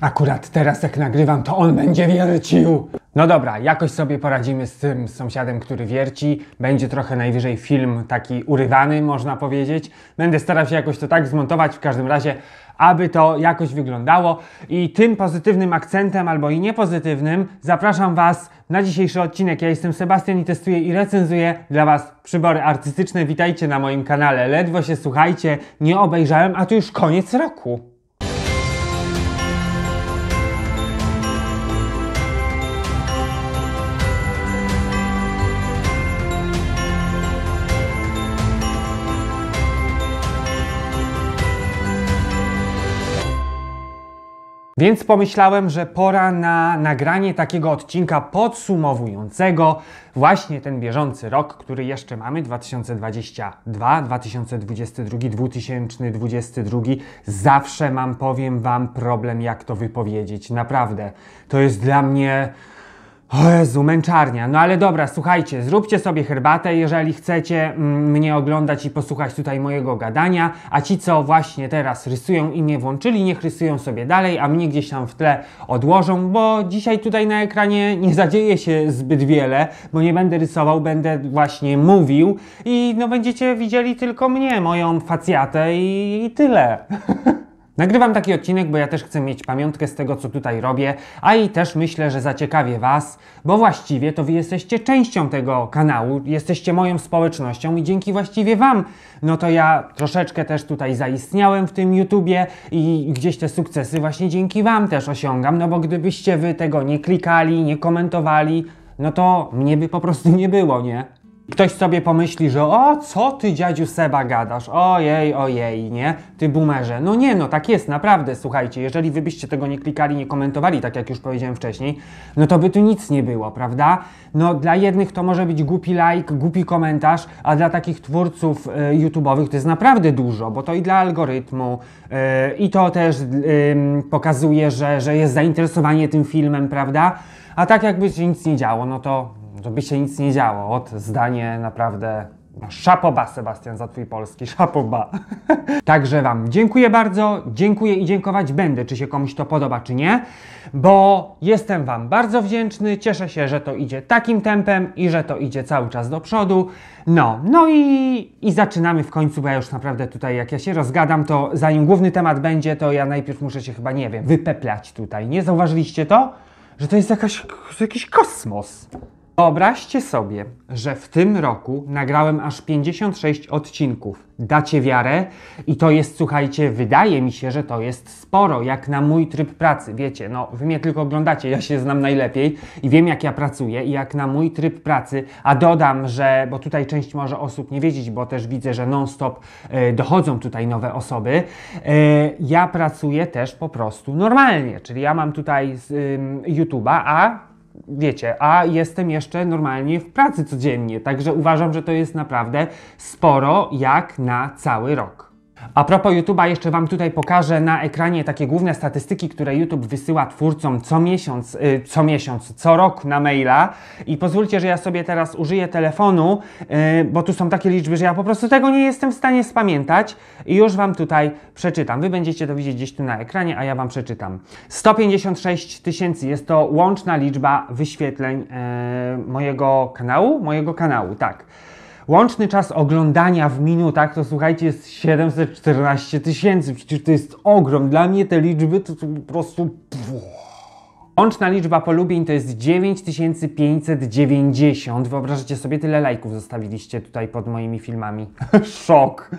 Akurat teraz jak nagrywam, to on będzie wiercił. No dobra, jakoś sobie poradzimy z tym sąsiadem, który wierci. Będzie trochę najwyżej film taki urywany, można powiedzieć. Będę starał się jakoś to tak zmontować, w każdym razie, aby to jakoś wyglądało. I tym pozytywnym akcentem, albo i niepozytywnym, zapraszam Was na dzisiejszy odcinek. Ja jestem Sebastian i testuję i recenzuję dla Was przybory artystyczne. Witajcie na moim kanale. Ledwo się słuchajcie, nie obejrzałem, a to już koniec roku. Więc pomyślałem, że pora na nagranie takiego odcinka podsumowującego właśnie ten bieżący rok, który jeszcze mamy 2022, 2022, 2022. Zawsze mam, powiem Wam, problem, jak to wypowiedzieć. Naprawdę. To jest dla mnie o Jezu, męczarnia. No ale dobra, słuchajcie, zróbcie sobie herbatę, jeżeli chcecie mm, mnie oglądać i posłuchać tutaj mojego gadania, a ci, co właśnie teraz rysują i nie włączyli, niech rysują sobie dalej, a mnie gdzieś tam w tle odłożą, bo dzisiaj tutaj na ekranie nie zadzieje się zbyt wiele, bo nie będę rysował, będę właśnie mówił i no będziecie widzieli tylko mnie, moją facjatę i, i tyle. Nagrywam taki odcinek, bo ja też chcę mieć pamiątkę z tego, co tutaj robię, a i też myślę, że zaciekawię Was, bo właściwie to Wy jesteście częścią tego kanału, jesteście moją społecznością i dzięki właściwie Wam, no to ja troszeczkę też tutaj zaistniałem w tym YouTubie i gdzieś te sukcesy właśnie dzięki Wam też osiągam, no bo gdybyście Wy tego nie klikali, nie komentowali, no to mnie by po prostu nie było, nie? Ktoś sobie pomyśli, że o, co ty dziadziu Seba gadasz? Ojej, ojej, nie? Ty boomerze. No nie, no tak jest, naprawdę, słuchajcie, jeżeli wy byście tego nie klikali, nie komentowali, tak jak już powiedziałem wcześniej, no to by tu nic nie było, prawda? No dla jednych to może być głupi like, głupi komentarz, a dla takich twórców y, YouTube'owych to jest naprawdę dużo, bo to i dla algorytmu y, i to też y, pokazuje, że, że jest zainteresowanie tym filmem, prawda? A tak jakby się nic nie działo, no to żeby się nic nie działo. Ot zdanie naprawdę no, szapoba, Sebastian, za Twój polski, szapoba. Także Wam dziękuję bardzo, dziękuję i dziękować będę, czy się komuś to podoba, czy nie, bo jestem Wam bardzo wdzięczny, cieszę się, że to idzie takim tempem i że to idzie cały czas do przodu. No, no i, i zaczynamy w końcu, bo ja już naprawdę tutaj, jak ja się rozgadam, to zanim główny temat będzie, to ja najpierw muszę się chyba, nie wiem, wypeplać tutaj, nie? Zauważyliście to? Że to jest jakaś, jakiś kosmos. Wyobraźcie sobie, że w tym roku nagrałem aż 56 odcinków. Dacie wiarę? I to jest, słuchajcie, wydaje mi się, że to jest sporo, jak na mój tryb pracy. Wiecie, no wy mnie tylko oglądacie, ja się znam najlepiej i wiem, jak ja pracuję i jak na mój tryb pracy. A dodam, że, bo tutaj część może osób nie wiedzieć, bo też widzę, że non-stop y, dochodzą tutaj nowe osoby. Y, ja pracuję też po prostu normalnie, czyli ja mam tutaj y, YouTube'a, a wiecie, a jestem jeszcze normalnie w pracy codziennie, także uważam, że to jest naprawdę sporo jak na cały rok. A propos YouTube'a, jeszcze Wam tutaj pokażę na ekranie takie główne statystyki, które YouTube wysyła twórcom co miesiąc, yy, co miesiąc, co rok na maila. I pozwólcie, że ja sobie teraz użyję telefonu, yy, bo tu są takie liczby, że ja po prostu tego nie jestem w stanie spamiętać i już Wam tutaj przeczytam. Wy będziecie to widzieć gdzieś tu na ekranie, a ja Wam przeczytam. 156 tysięcy jest to łączna liczba wyświetleń yy, mojego kanału, mojego kanału, tak. Łączny czas oglądania w minutach to słuchajcie jest 714 tysięcy. Przecież to jest ogrom. Dla mnie te liczby to, to po prostu... Łączna liczba polubień to jest 9590. Wyobrażacie sobie, tyle lajków zostawiliście tutaj pod moimi filmami. Szok!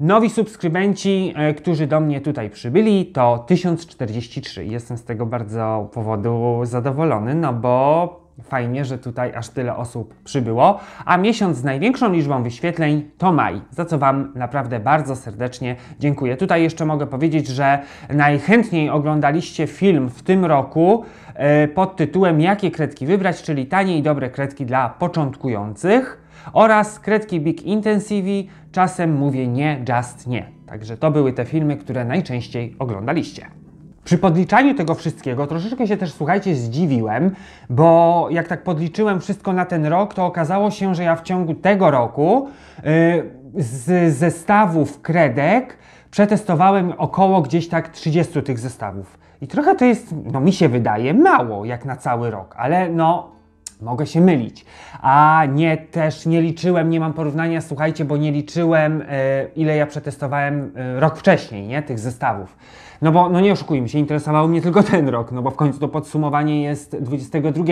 Nowi subskrybenci, e, którzy do mnie tutaj przybyli, to 1043. Jestem z tego bardzo powodu zadowolony, no bo Fajnie, że tutaj aż tyle osób przybyło. A miesiąc z największą liczbą wyświetleń to maj, za co Wam naprawdę bardzo serdecznie dziękuję. Tutaj jeszcze mogę powiedzieć, że najchętniej oglądaliście film w tym roku e, pod tytułem Jakie kredki wybrać, czyli tanie i dobre kredki dla początkujących oraz kredki Big intensive. czasem mówię nie, just nie. Także to były te filmy, które najczęściej oglądaliście. Przy podliczaniu tego wszystkiego troszeczkę się też, słuchajcie, zdziwiłem, bo jak tak podliczyłem wszystko na ten rok, to okazało się, że ja w ciągu tego roku y, z zestawów kredek przetestowałem około gdzieś tak 30 tych zestawów. I trochę to jest, no mi się wydaje, mało jak na cały rok, ale no Mogę się mylić. A nie, też nie liczyłem, nie mam porównania, słuchajcie, bo nie liczyłem, e, ile ja przetestowałem e, rok wcześniej, nie, tych zestawów. No bo, no nie oszukujmy się, interesowało mnie tylko ten rok, no bo w końcu to podsumowanie jest 22.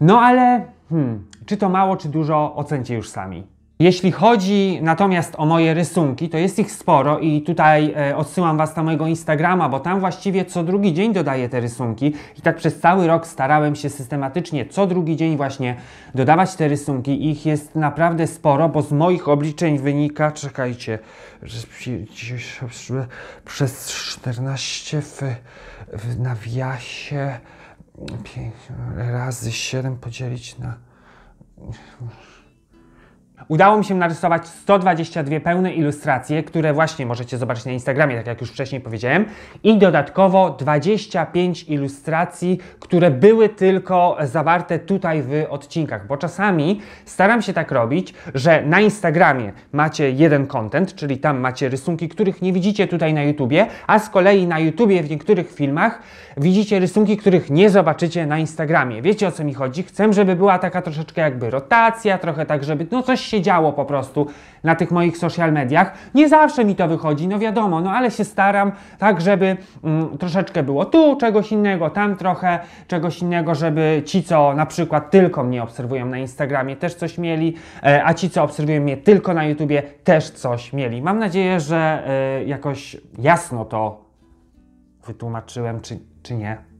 No ale, hmm, czy to mało, czy dużo, ocencie już sami. Jeśli chodzi natomiast o moje rysunki, to jest ich sporo i tutaj e, odsyłam Was na mojego Instagrama, bo tam właściwie co drugi dzień dodaję te rysunki i tak przez cały rok starałem się systematycznie co drugi dzień właśnie dodawać te rysunki. Ich jest naprawdę sporo, bo z moich obliczeń wynika, czekajcie, przez 14 w, w nawiasie 5 razy 7 podzielić na Udało mi się narysować 122 pełne ilustracje, które właśnie możecie zobaczyć na Instagramie, tak jak już wcześniej powiedziałem, i dodatkowo 25 ilustracji, które były tylko zawarte tutaj w odcinkach, bo czasami staram się tak robić, że na Instagramie macie jeden content, czyli tam macie rysunki, których nie widzicie tutaj na YouTubie, a z kolei na YouTubie w niektórych filmach widzicie rysunki, których nie zobaczycie na Instagramie. Wiecie o co mi chodzi? Chcę, żeby była taka troszeczkę jakby rotacja, trochę tak, żeby no coś się działo po prostu na tych moich social mediach. Nie zawsze mi to wychodzi, no wiadomo, no ale się staram tak, żeby mm, troszeczkę było tu czegoś innego, tam trochę czegoś innego, żeby ci, co na przykład tylko mnie obserwują na Instagramie, też coś mieli, e, a ci, co obserwują mnie tylko na YouTubie, też coś mieli. Mam nadzieję, że e, jakoś jasno to wytłumaczyłem, czy, czy nie.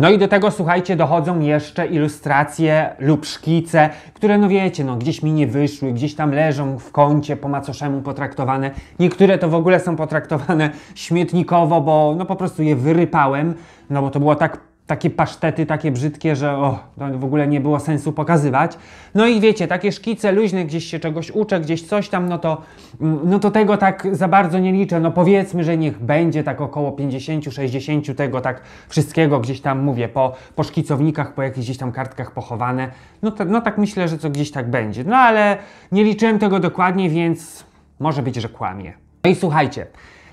No i do tego, słuchajcie, dochodzą jeszcze ilustracje lub szkice, które, no wiecie, no gdzieś mi nie wyszły, gdzieś tam leżą w kącie po macoszemu potraktowane. Niektóre to w ogóle są potraktowane śmietnikowo, bo no po prostu je wyrypałem, no bo to było tak takie pasztety, takie brzydkie, że o, w ogóle nie było sensu pokazywać. No i wiecie, takie szkice luźne, gdzieś się czegoś uczę, gdzieś coś tam, no to, mm, no to tego tak za bardzo nie liczę. No powiedzmy, że niech będzie tak około 50-60 tego tak wszystkiego gdzieś tam, mówię, po, po szkicownikach, po jakichś gdzieś tam kartkach pochowane. No, to, no tak myślę, że co gdzieś tak będzie. No ale nie liczyłem tego dokładnie, więc może być, że kłamie. No i słuchajcie,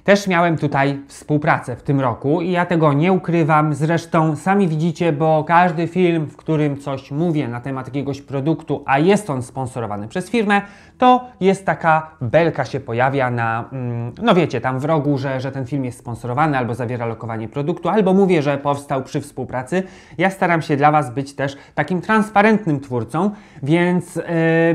też miałem tutaj współpracę w tym roku i ja tego nie ukrywam. Zresztą sami widzicie, bo każdy film, w którym coś mówię na temat jakiegoś produktu, a jest on sponsorowany przez firmę, to jest taka belka się pojawia na, mm, no wiecie, tam w rogu, że, że ten film jest sponsorowany albo zawiera lokowanie produktu, albo mówię, że powstał przy współpracy. Ja staram się dla Was być też takim transparentnym twórcą, więc yy,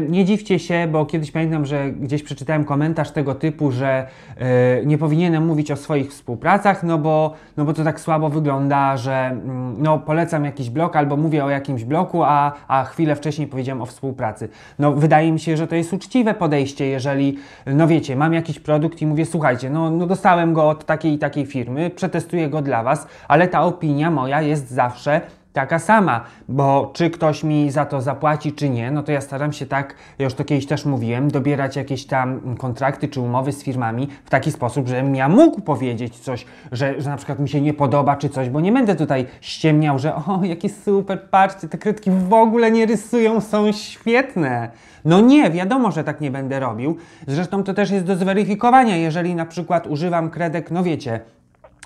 nie dziwcie się, bo kiedyś pamiętam, że gdzieś przeczytałem komentarz tego typu, że yy, nie powinien powinienem mówić o swoich współpracach, no bo, no bo to tak słabo wygląda, że mm, no, polecam jakiś blok, albo mówię o jakimś bloku, a, a chwilę wcześniej powiedziałem o współpracy. No wydaje mi się, że to jest uczciwe podejście, jeżeli, no wiecie, mam jakiś produkt i mówię, słuchajcie, no, no dostałem go od takiej i takiej firmy, przetestuję go dla Was, ale ta opinia moja jest zawsze taka sama, bo czy ktoś mi za to zapłaci, czy nie, no to ja staram się tak, już to kiedyś też mówiłem, dobierać jakieś tam kontrakty czy umowy z firmami w taki sposób, żebym ja mógł powiedzieć coś, że, że na przykład mi się nie podoba czy coś, bo nie będę tutaj ściemniał, że o, jakie super, patrzcie, te kredki w ogóle nie rysują, są świetne. No nie, wiadomo, że tak nie będę robił. Zresztą to też jest do zweryfikowania, jeżeli na przykład używam kredek, no wiecie,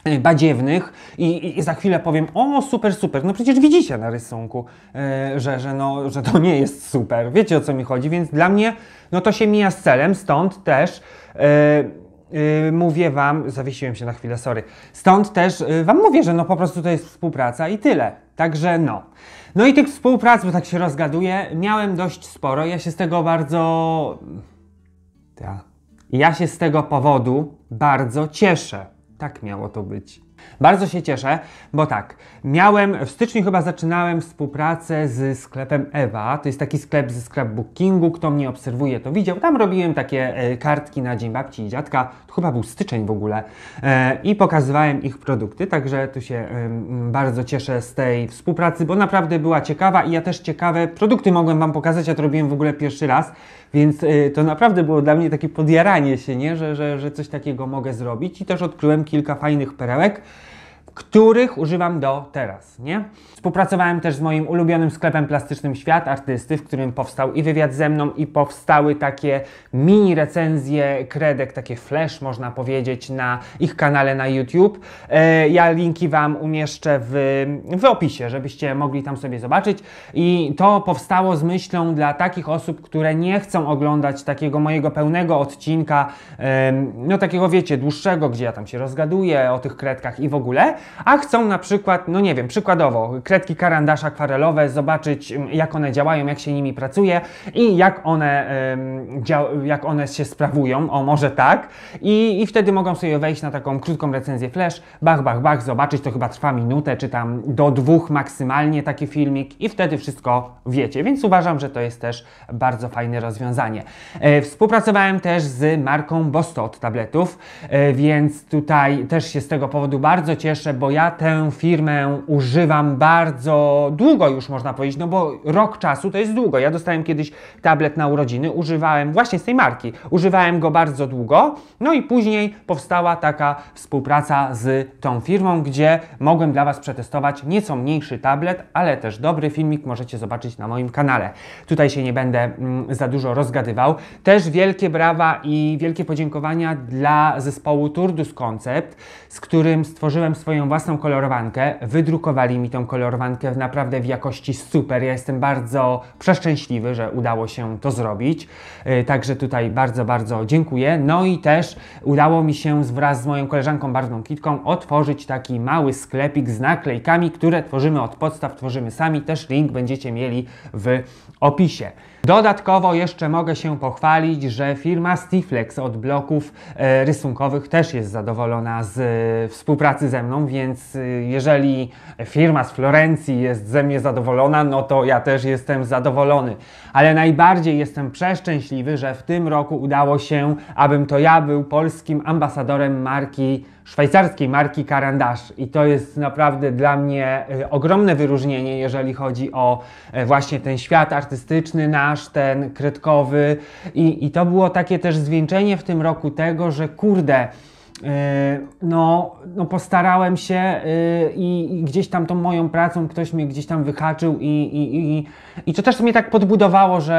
Y, badziewnych i, i, za chwilę powiem, o super, super, no przecież widzicie na rysunku, yy, że, że, no, że to nie jest super, wiecie o co mi chodzi, więc dla mnie no to się mija z celem, stąd też yy, yy, mówię Wam, zawiesiłem się na chwilę, sorry, stąd też y, Wam mówię, że no po prostu to jest współpraca i tyle, także no. No i tych współprac, bo tak się rozgaduję, miałem dość sporo, ja się z tego bardzo... Ja, ja się z tego powodu bardzo cieszę tak miało to być. Bardzo się cieszę, bo tak, miałem, w styczniu chyba zaczynałem współpracę z sklepem Ewa. To jest taki sklep ze scrapbookingu, kto mnie obserwuje to widział. Tam robiłem takie e, kartki na Dzień Babci i Dziadka, to chyba był styczeń w ogóle e, i pokazywałem ich produkty, także tu się bardzo cieszę z tej współpracy, bo naprawdę była ciekawa i ja też ciekawe produkty mogłem Wam pokazać, ja to robiłem w ogóle pierwszy raz, więc e, to naprawdę było dla mnie takie podjaranie się, nie? Że, że, że coś takiego mogę zrobić i też odkryłem kilka fajnych perełek, których używam do teraz, nie? Współpracowałem też z moim ulubionym sklepem plastycznym Świat Artysty, w którym powstał i wywiad ze mną i powstały takie mini recenzje kredek, takie flash można powiedzieć na ich kanale na YouTube. E, ja linki Wam umieszczę w, w opisie, żebyście mogli tam sobie zobaczyć i to powstało z myślą dla takich osób, które nie chcą oglądać takiego mojego pełnego odcinka, no takiego wiecie, dłuższego, gdzie ja tam się rozgaduję o tych kredkach i w ogóle, a chcą na przykład, no nie wiem, przykładowo, kredki karandasz akwarelowe, zobaczyć mm, jak one działają, jak się nimi pracuje i jak one, jak one się sprawują, o może tak, I, i wtedy mogą sobie wejść na taką krótką recenzję flash, bach, bach, bach, zobaczyć, to chyba trwa minutę, czy tam do dwóch maksymalnie taki filmik i wtedy wszystko wiecie, więc uważam, że to jest też bardzo fajne rozwiązanie. E, współpracowałem też z marką Bosto od tabletów, e, więc tutaj też się z tego powodu bardzo cieszę, bo ja tę firmę używam bardzo długo już można powiedzieć, no bo rok czasu to jest długo. Ja dostałem kiedyś tablet na urodziny, używałem właśnie z tej marki, używałem go bardzo długo, no i później powstała taka współpraca z tą firmą, gdzie mogłem dla Was przetestować nieco mniejszy tablet, ale też dobry filmik możecie zobaczyć na moim kanale. Tutaj się nie będę mm, za dużo rozgadywał. Też wielkie brawa i wielkie podziękowania dla zespołu Turdus Concept, z którym stworzyłem swoją mają własną kolorowankę, wydrukowali mi tą kolorowankę naprawdę w jakości super. Ja jestem bardzo przeszczęśliwy, że udało się to zrobić. Y, także tutaj bardzo, bardzo dziękuję. No i też udało mi się wraz z moją koleżanką Barwną Kitką otworzyć taki mały sklepik z naklejkami, które tworzymy od podstaw, tworzymy sami. Też link będziecie mieli w opisie. Dodatkowo jeszcze mogę się pochwalić, że firma Stiflex od bloków e, rysunkowych też jest zadowolona z e, współpracy ze mną, więc e, jeżeli firma z Florencji jest ze mnie zadowolona, no to ja też jestem zadowolony. Ale najbardziej jestem przeszczęśliwy, że w tym roku udało się, abym to ja był polskim ambasadorem marki szwajcarskiej marki Karandasz i to jest naprawdę dla mnie y, ogromne wyróżnienie, jeżeli chodzi o y, właśnie ten świat artystyczny nasz, ten kredkowy I, i to było takie też zwieńczenie w tym roku tego, że kurde, E, no, no postarałem się e, i, gdzieś tam tą moją pracą ktoś mnie gdzieś tam wyhaczył i, i, i, i to też mnie tak podbudowało, że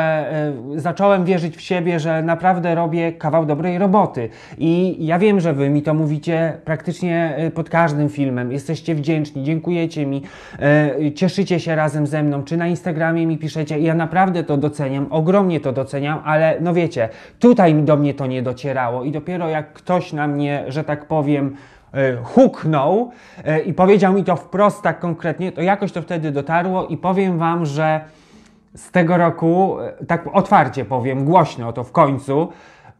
e, zacząłem wierzyć w siebie, że naprawdę robię kawał dobrej roboty. I ja wiem, że wy mi to mówicie praktycznie pod każdym filmem. Jesteście wdzięczni, dziękujecie mi, cieszycie się razem ze mną, czy na Instagramie mi piszecie. ja naprawdę to doceniam, ogromnie to doceniam, ale no wiecie, tutaj do mnie to nie docierało i dopiero jak ktoś na mnie że tak powiem, e, huknął e, i powiedział mi to wprost, tak konkretnie, to jakoś to wtedy dotarło i powiem Wam, że z tego roku, e, tak otwarcie powiem, głośno to w końcu,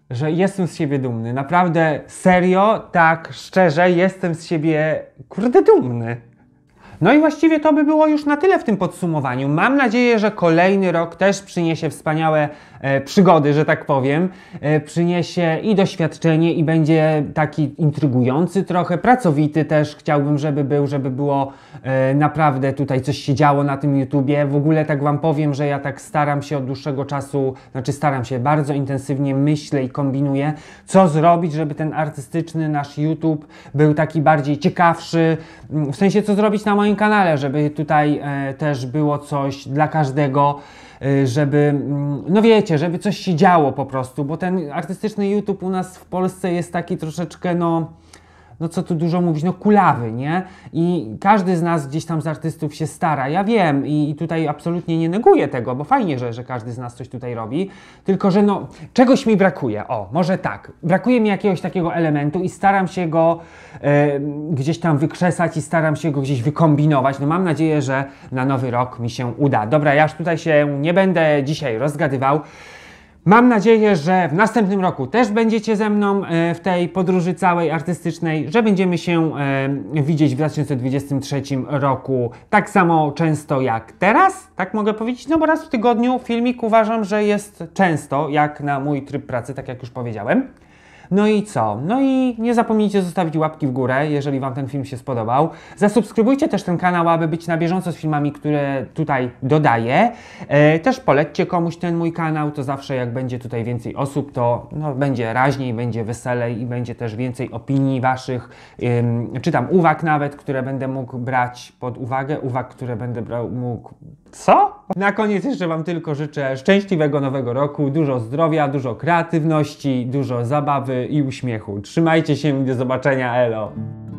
że jestem z siebie dumny. Naprawdę serio, tak szczerze, jestem z siebie kurde dumny. No i właściwie to by było już na tyle w tym podsumowaniu. Mam nadzieję, że kolejny rok też przyniesie wspaniałe E, przygody, że tak powiem, e, przyniesie i doświadczenie, i będzie taki intrygujący trochę, pracowity też chciałbym, żeby był, żeby było e, naprawdę tutaj coś się działo na tym YouTubie. W ogóle tak Wam powiem, że ja tak staram się od dłuższego czasu, znaczy staram się bardzo intensywnie myślę i kombinuję, co zrobić, żeby ten artystyczny nasz YouTube był taki bardziej ciekawszy, mm, w sensie co zrobić na moim kanale, żeby tutaj też było coś dla każdego. Y, żeby, mm, no wiecie, żeby coś się działo po prostu, bo ten artystyczny YouTube u nas w Polsce jest taki troszeczkę, no no co tu dużo mówić, no kulawy, nie? I każdy z nas gdzieś tam z artystów się stara, ja wiem i, i tutaj absolutnie nie neguję tego, bo fajnie, że, że każdy z nas coś tutaj robi, tylko że no czegoś mi brakuje, o, może tak, brakuje mi jakiegoś takiego elementu i staram się go e, gdzieś tam wykrzesać i staram się go gdzieś wykombinować, no mam nadzieję, że na nowy rok mi się uda. Dobra, ja już tutaj się nie będę dzisiaj rozgadywał, Mam nadzieję, że w następnym roku też będziecie ze mną e, w tej podróży całej artystycznej, że będziemy się e, widzieć w 2023 roku tak samo często jak teraz, tak mogę powiedzieć, no bo raz w tygodniu filmik uważam, że jest często jak na mój tryb pracy, tak jak już powiedziałem. No i co? No i nie zapomnijcie zostawić łapki w górę, jeżeli Wam ten film się spodobał. Zasubskrybujcie też ten kanał, aby być na bieżąco z filmami, które tutaj dodaję. E, też polećcie komuś ten mój kanał, to zawsze jak będzie tutaj więcej osób, to no, będzie raźniej, będzie weselej i będzie też więcej opinii Waszych, ym, czy tam uwag nawet, które będę mógł brać pod uwagę, uwag, które będę brał, mógł co? Na koniec jeszcze Wam tylko życzę szczęśliwego nowego roku, dużo zdrowia, dużo kreatywności, dużo zabawy i uśmiechu. Trzymajcie się i do zobaczenia, elo!